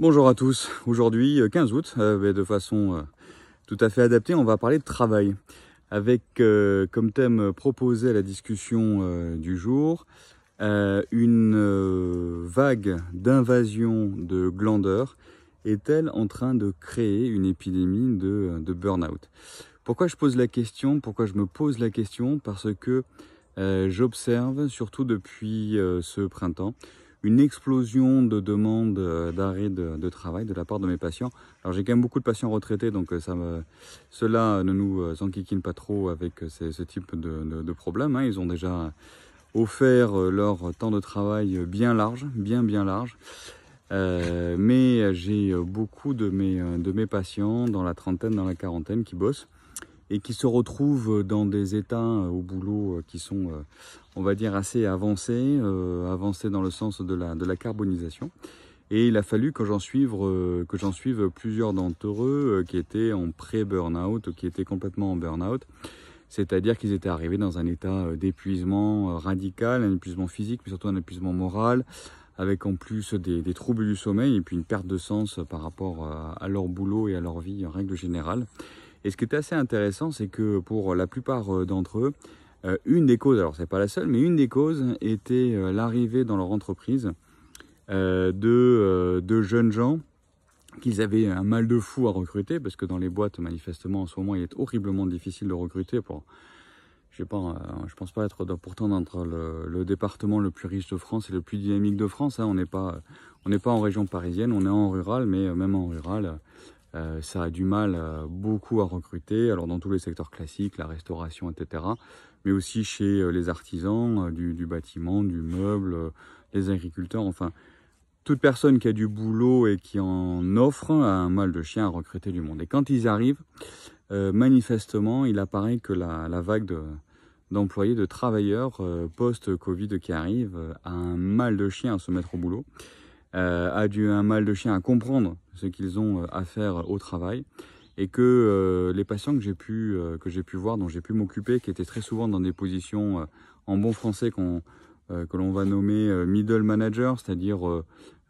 Bonjour à tous, aujourd'hui 15 euh, août, euh, de façon euh, tout à fait adaptée, on va parler de travail avec comme thème proposé à la discussion du jour une vague d'invasion de glandeurs est-elle en train de créer une épidémie de, de burn-out Pourquoi je pose la question Pourquoi je me pose la question Parce que j'observe, surtout depuis ce printemps, une explosion de demandes euh, d'arrêt de, travail de la part de mes patients. Alors j'ai quand même beaucoup de patients retraités, donc euh, ça me, cela ne nous euh, enquiquine pas trop avec ce type de, problème. Hein. Ils ont déjà offert leur temps de travail bien large, bien bien large. mais j'ai beaucoup de mes patients dans la trentaine, dans la quarantaine qui bossent et qui se retrouvent euh, dans des états euh, au boulot euh, qui sont, on va dire, assez avancés, avancés dans le sens de la, de la carbonisation. Et il a fallu que j'en suive, que j'en suive plusieurs d'entre eux qui étaient en pré-burnout, qui étaient complètement en burnout. C'est-à-dire qu'ils étaient arrivés dans un état d'épuisement radical, un épuisement physique, mais surtout un épuisement moral, avec en plus des, des, troubles du sommeil et puis une perte de sens par rapport à leur boulot et à leur vie en règle générale. Et ce qui est assez intéressant, c'est que pour la plupart euh, d'entre eux, euh, une des causes, alors c'est pas la seule, mais une des causes était euh, l'arrivée dans leur entreprise de, de jeunes gens qu'ils avaient un mal de fou à recruter, parce que dans les boîtes, manifestement, en ce moment, il est horriblement difficile de recruter pour, je sais pas, je pense pas être pourtant entre le, le, département le plus riche de France et le plus dynamique de France. Hein. On n'est pas, on n'est pas en région parisienne, on est en rural, mais même en rural, euh, ça a du mal euh, beaucoup à recruter, alors dans tous les secteurs classiques, la restauration, etc. Mais aussi chez euh, les artisans du, bâtiment, du meuble, les agriculteurs, enfin, toute personne qui a du boulot et qui en offre hein, a un mal de chien à recruter du monde. Et quand ils arrivent, manifestement, il apparaît que la, vague d'employés, de, travailleurs post-Covid qui arrive a un mal de chien à se mettre au boulot. Euh, a dû un mal de chien à comprendre ce qu'ils ont euh, à faire au travail et que euh, les patients que j'ai pu, que j'ai pu voir, dont j'ai pu m'occuper, qui étaient très souvent dans des positions en bon français que l'on va nommer middle manager, c'est-à-dire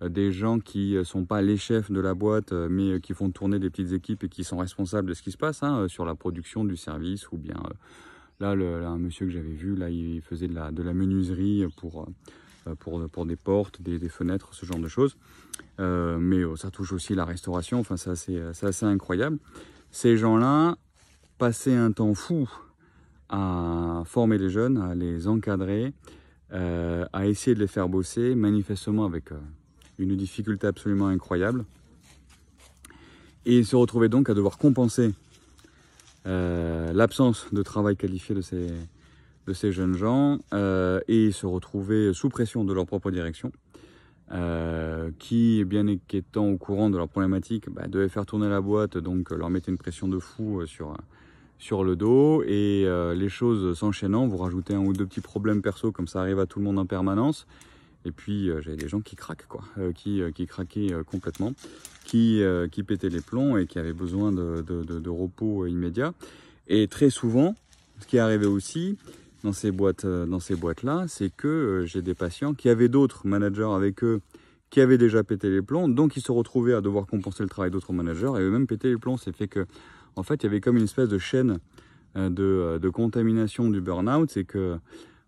des gens qui ne sont pas les chefs de la boîte, mais qui font tourner des petites équipes et qui sont responsables de ce qui se passe hein, sur la production du service, ou bien là, le, un monsieur que j'avais vu, là, il faisait de la, de la menuiserie pour euh, pour, pour des portes, des, fenêtres, ce genre de choses. Euh, mais euh, ça touche aussi la restauration, enfin c'est assez, incroyable. Ces gens-là passaient un temps fou à former les jeunes, à les encadrer, à essayer de les faire bosser, manifestement avec une difficulté absolument incroyable. Et ils se retrouvaient donc à devoir compenser l'absence de travail qualifié de ces, de ces jeunes gens euh, et se retrouver sous pression de leur propre direction, euh, qui, bien qu'étant au courant de leurs problématique, bah, devait faire tourner la boîte, donc euh, leur mettait une pression de fou sur, sur le dos, et les choses s'enchaînant, vous rajoutez un ou deux petits problèmes perso, comme ça arrive à tout le monde en permanence, et puis j'avais des gens qui craquent, quoi, qui, qui craquaient complètement, qui, qui pétaient les plombs et qui avaient besoin de, de, de repos immédiat. Et très souvent, ce qui est arrivé aussi, dans ces boîtes, euh, dans ces boîtes-là, c'est que euh, j'ai des patients qui avaient d'autres managers avec eux qui avaient déjà pété les plombs, donc ils se retrouvaient à devoir compenser le travail d'autres managers et eux-mêmes péter les plombs. C'est fait que, en fait, il y avait comme une espèce de chaîne euh, de, contamination du burn-out, c'est que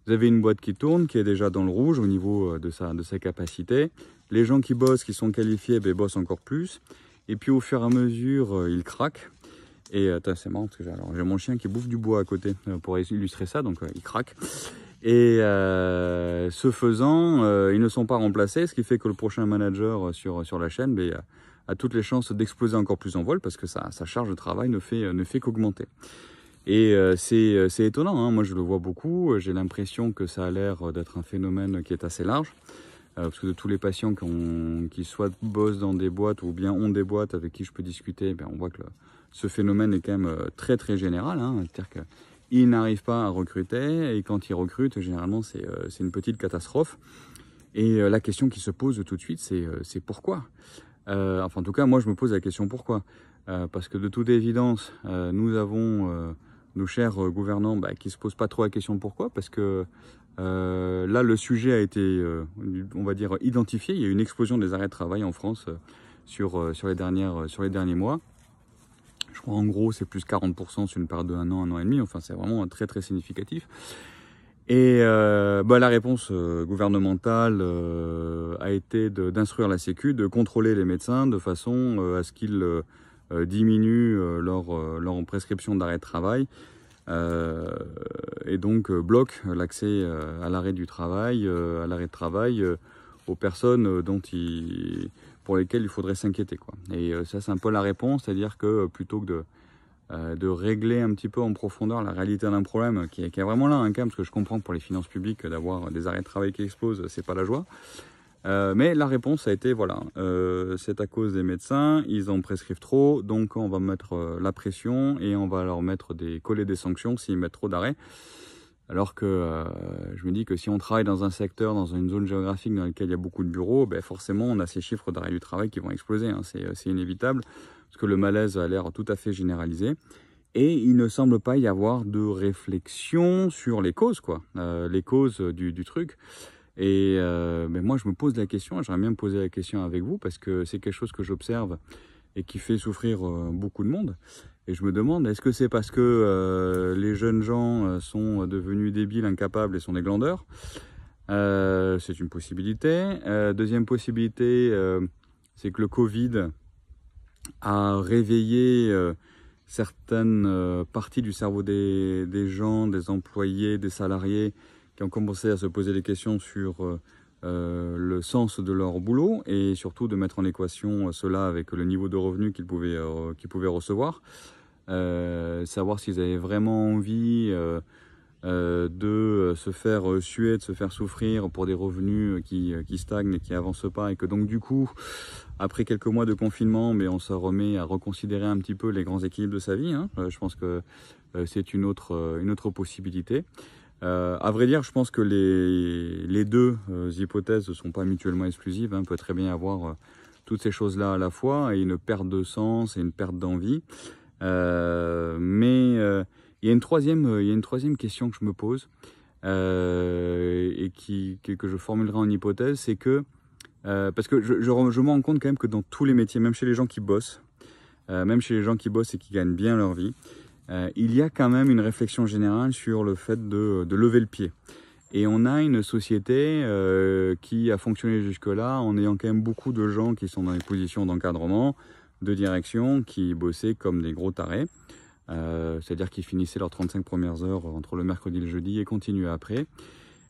vous avez une boîte qui tourne, qui est déjà dans le rouge au niveau de sa, de sa capacité. Les gens qui bossent, qui sont qualifiés, ben, bossent encore plus. Et puis au fur et à mesure, ils craquent. Et euh, c'est marrant parce que j'ai mon chien qui bouffe du bois à côté euh, pour illustrer ça, donc euh, il craque. Et ce faisant, ils ne sont pas remplacés, ce qui fait que le prochain manager sur, sur la chaîne ben, a, toutes les chances d'exploser encore plus en vol parce que sa, charge de travail ne fait, ne fait qu'augmenter. Et c'est étonnant, hein. moi je le vois beaucoup, j'ai l'impression que ça a l'air d'être un phénomène qui est assez large. parce que de tous les patients qui, qui soit bossent dans des boîtes ou bien ont des boîtes avec qui je peux discuter, ben, on voit que ce phénomène est quand même euh, très très général. Hein, C'est-à-dire qu'ils n'arrivent pas à recruter et quand ils recrutent, généralement euh, c'est une petite catastrophe. Et euh, la question qui se pose tout de suite, c'est pourquoi Enfin, en tout cas, moi je me pose la question pourquoi Parce que de toute évidence, nous avons nos chers gouvernants bah, qui se posent pas trop la question pourquoi, parce que là, le sujet a été, on va dire, identifié. Il y a eu une explosion des arrêts de travail en France sur, sur, les dernières, sur les derniers mois. Je crois en gros c'est plus 40% sur une période de un an, un an et demi. Enfin c'est vraiment très très significatif. Et euh, bah, la réponse euh, gouvernementale euh, a été d'instruire la Sécu, de contrôler les médecins de façon à ce qu'ils diminuent leur, leur prescription d'arrêt de travail et donc bloquent l'accès à l'arrêt du travail, à l'arrêt de travail aux personnes dont ils pour lesquels il faudrait s'inquiéter. Quoi. Et euh, ça, c'est un peu la réponse, c'est-à-dire que euh, plutôt que de, euh, de régler un petit peu en profondeur la réalité d'un problème qui est, vraiment là, un hein, cas parce que je comprends pour les finances publiques d'avoir des arrêts de travail qui explosent, c'est pas la joie. mais la réponse a été voilà, c'est à cause des médecins, ils en prescrivent trop, donc on va mettre la pression et on va leur mettre des coller des sanctions s'ils mettent trop d'arrêts. Alors que euh, je me dis que si on travaille dans un secteur, dans une zone géographique dans laquelle il y a beaucoup de bureaux, ben forcément on a ces chiffres d'arrêt du travail qui vont exploser, hein. euh, c'est inévitable, parce que le malaise a l'air tout à fait généralisé. Et il ne semble pas y avoir de réflexion sur les causes, quoi, euh, les causes du, truc. Et ben, moi je me pose la question, j'aimerais bien me poser la question avec vous, parce que c'est quelque chose que j'observe et qui fait souffrir euh, beaucoup de monde. Et je me demande, est-ce que c'est parce que euh, les jeunes gens euh, sont devenus débiles, incapables et sont des glandeurs C'est une possibilité. deuxième possibilité, c'est que le Covid a réveillé certaines parties du cerveau des, des, gens, des employés, des salariés, qui ont commencé à se poser des questions sur euh, le sens de leur boulot et surtout de mettre en équation euh, cela avec le niveau de revenus qu'ils pouvaient, euh, pouvaient recevoir, savoir s'ils avaient vraiment envie de se faire suer, de se faire souffrir pour des revenus qui, qui stagnent et qui n'avancent pas et que donc du coup, après quelques mois de confinement, mais on se remet à reconsidérer un petit peu les grands équilibres de sa vie. Hein, je pense que c'est une autre, une autre possibilité. Euh, à vrai dire, je pense que les, deux euh, hypothèses ne sont pas mutuellement exclusives. on hein. peut très bien avoir euh, toutes ces choses-là à la fois et une perte de sens et une perte d'envie. mais il y, a une troisième, question que je me pose et que, je formulerai en hypothèse, c'est que, parce que je, je, me rends compte quand même que dans tous les métiers, même chez les gens qui bossent, même chez les gens qui bossent et qui gagnent bien leur vie, euh, il y a quand même une réflexion générale sur le fait de, lever le pied. Et on a une société euh, qui a fonctionné jusque-là en ayant quand même beaucoup de gens qui sont dans des positions d'encadrement, de direction, qui bossaient comme des gros tarés. Euh, c'est-à-dire qu'ils finissaient leurs 35 premières heures entre le mercredi et le jeudi et continuaient après.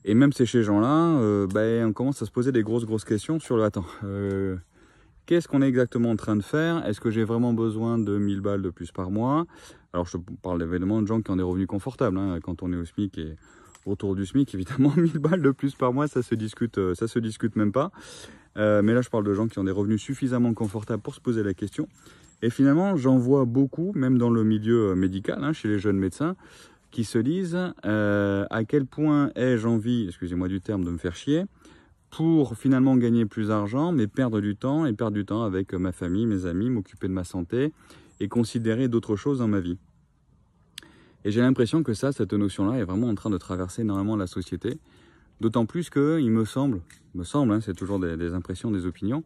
Et même ces gens-là, ben, on commence à se poser des grosses grosses questions sur le attends. Qu'est-ce qu'on est exactement en train de faire Est-ce que j'ai vraiment besoin de 1000 balles de plus par mois alors je parle évidemment de gens qui ont des revenus confortables. Hein. quand on est au SMIC et autour du SMIC, évidemment, 1000 balles de plus par mois, ça se discute, euh, ça se discute même pas. Euh, mais là, je parle de gens qui ont des revenus suffisamment confortables pour se poser la question. Et finalement, j'en vois beaucoup, même dans le milieu euh, médical, hein, chez les jeunes médecins, qui se disent à quel point ai-je envie, excusez-moi du terme, de me faire chier pour finalement gagner plus d'argent, mais perdre du temps et perdre du temps avec ma famille, mes amis, m'occuper de ma santé et considérer d'autres choses dans ma vie. Et j'ai l'impression que ça, cette notion-là, est vraiment en train de traverser énormément la société. D'autant plus que il me semble, me semble, hein, c'est toujours des, impressions, des opinions,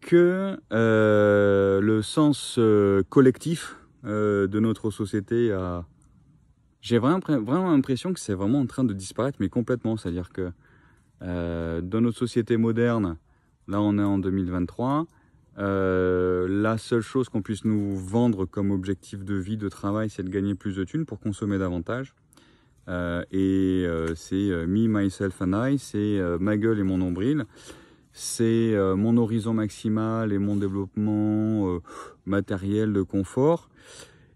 que euh, le sens euh, collectif euh, de notre société a j'ai vraiment, vraiment l'impression que c'est vraiment en train de disparaître, mais complètement. C'est-à-dire que dans notre société moderne, là on est en 2023, euh, la seule chose qu'on puisse nous vendre comme objectif de vie, de travail, c'est de gagner plus de thunes pour consommer davantage. Euh, et euh, c'est me, myself and I, c'est ma gueule et mon nombril, c'est mon horizon maximal et mon développement matériel de confort.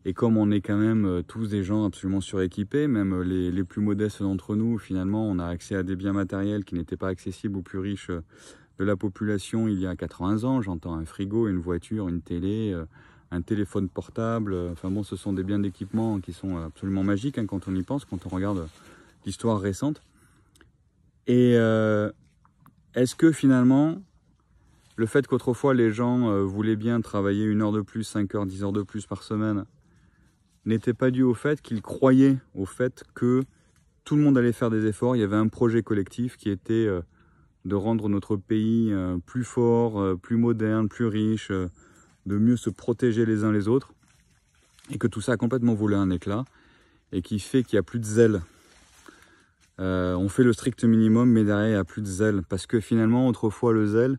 Et comme on est quand même tous des gens absolument suréquipés, même les, les plus modestes d'entre nous, finalement, on a accès à des biens matériels qui n'étaient pas accessibles aux plus riches de la population il y a 80 ans. J'entends un frigo, une voiture, une télé, euh, un téléphone portable. Euh, enfin bon, ce sont des biens d'équipement qui sont absolument magiques hein, quand on y pense, quand on regarde l'histoire récente. Et euh, est-ce que finalement, le fait qu'autrefois les gens voulaient bien travailler une heure de plus, 5 heures, 10 heures de plus par semaine, n'était pas dû au fait qu'ils croyaient au fait que tout le monde allait faire des efforts, il y avait un projet collectif qui était de rendre notre pays euh, plus fort, euh, plus moderne, plus riche, euh, de mieux se protéger les uns les autres, et que tout ça a complètement volé un éclat, et qui fait qu'il n'y a plus de zèle. on fait le strict minimum, mais derrière, il n'y a plus de zèle. Parce que finalement, autrefois, le zèle,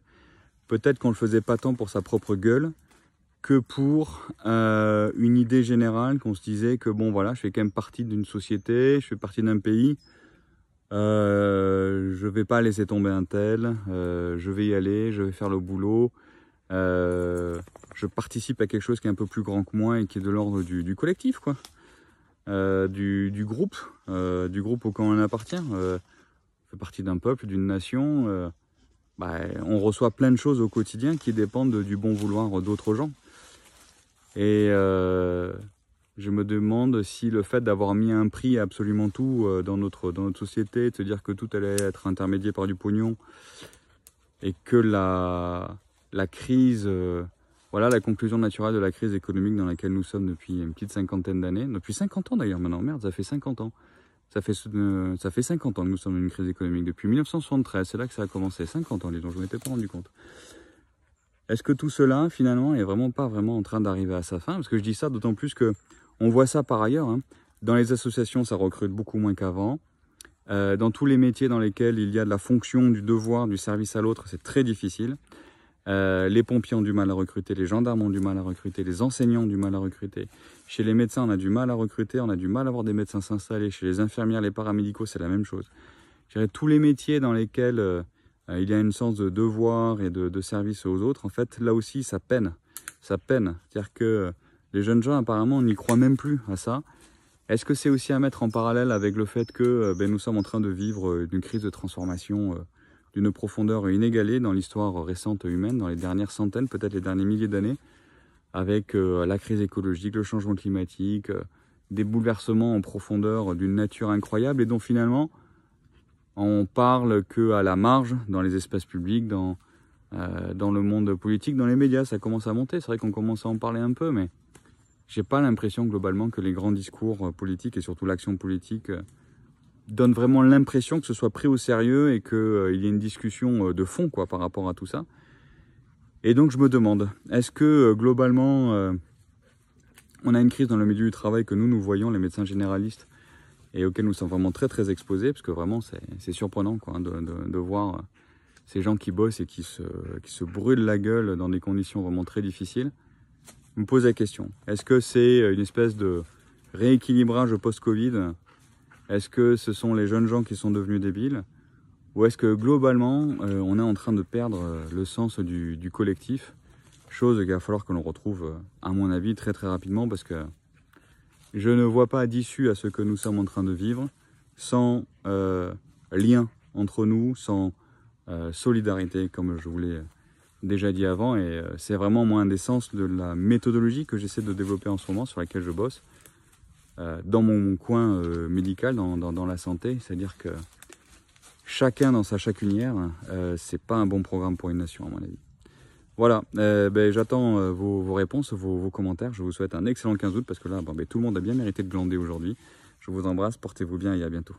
peut-être qu'on ne le faisait pas tant pour sa propre gueule, que pour une idée générale qu'on se disait que bon voilà, je fais quand même partie d'une société, je fais partie d'un pays, je euh, je vais pas laisser tomber un tel, euh, je vais y aller, je vais faire le boulot, euh, je participe à quelque chose qui est un peu plus grand que moi et qui est de l'ordre du, collectif, quoi. Du, du, groupe, du groupe auquel on appartient. on fait partie d'un peuple, d'une nation. Bah, on reçoit plein de choses au quotidien qui dépendent du bon vouloir d'autres gens. Et je me demande si le fait d'avoir mis un prix à absolument tout euh, dans notre, dans notre société, de se dire que tout allait être intermédié par du pognon, et que la, la crise, euh, voilà la conclusion naturelle de la crise économique dans laquelle nous sommes depuis une petite cinquantaine d'années, depuis 50 ans d'ailleurs maintenant, merde, ça fait 50 ans. Ça fait, euh, ça fait 50 ans que nous sommes dans une crise économique, depuis 1973, c'est là que ça a commencé, 50 ans, disons, je ne m'étais pas rendu compte. Est-ce que tout cela, finalement, est vraiment pas vraiment en train d'arriver à sa fin Parce que je dis ça d'autant plus que on voit ça par ailleurs. Hein. Dans les associations, ça recrute beaucoup moins qu'avant. Euh, dans tous les métiers dans lesquels il y a de la fonction, du devoir, du service à l'autre, c'est très difficile. Euh, les pompiers ont du mal à recruter, les gendarmes ont du mal à recruter, les enseignants ont du mal à recruter. Chez les médecins, on a du mal à recruter, on a du mal à voir des médecins s'installer. Chez les infirmières, les paramédicaux, c'est la même chose. Je dirais, tous les métiers dans lesquels euh, il y a une sens de devoir et de, de, service aux autres, en fait, là aussi, ça peine. Ça peine. C'est-à-dire que les jeunes gens, apparemment, n'y croient même plus à ça. Est-ce que c'est aussi à mettre en parallèle avec le fait que euh, ben, nous sommes en train de vivre euh, une crise de transformation euh, d'une profondeur inégalée dans l'histoire récente humaine, dans les dernières centaines, peut-être les derniers milliers d'années, avec la crise écologique, le changement climatique, des bouleversements en profondeur d'une nature incroyable et dont finalement on parle que à la marge dans les espaces publics, dans, dans le monde politique, dans les médias. Ça commence à monter, c'est vrai qu'on commence à en parler un peu, mais j'ai pas l'impression globalement que les grands discours euh, politiques et surtout l'action politique euh, donnent vraiment l'impression que ce soit pris au sérieux et qu'il euh, il y ait une discussion de fond quoi, par rapport à tout ça. Et donc je me demande, est-ce que globalement on a une crise dans le milieu du travail que nous, nous voyons, les médecins généralistes, et auxquels nous sommes vraiment très très exposés, parce que vraiment c'est surprenant quoi, de, de, de, voir ces gens qui bossent et qui se, qui se brûlent la gueule dans des conditions vraiment très difficiles me pose la question. Est-ce que c'est euh, une espèce de rééquilibrage post-Covid Est-ce que ce sont les jeunes gens qui sont devenus débiles Ou est-ce que globalement, euh, on est en train de perdre euh, le sens du, collectif Chose qu'il va falloir que l'on retrouve, à mon avis, très très rapidement parce que je ne vois pas d'issue à ce que nous sommes en train de vivre sans lien entre nous, sans solidarité, comme je voulais déjà dit avant et euh, c'est vraiment moi un des sens de la méthodologie que j'essaie de développer en ce moment sur laquelle je bosse euh, dans mon, coin euh, médical, dans, la santé, c'est-à-dire que chacun dans sa chacunière, c'est pas un bon programme pour une nation à mon avis. Voilà, ben, j'attends vos, réponses, vos, commentaires, je vous souhaite un excellent 15 août parce que là, ben, tout le monde a bien mérité de glander aujourd'hui. Je vous embrasse, portez-vous bien et à bientôt.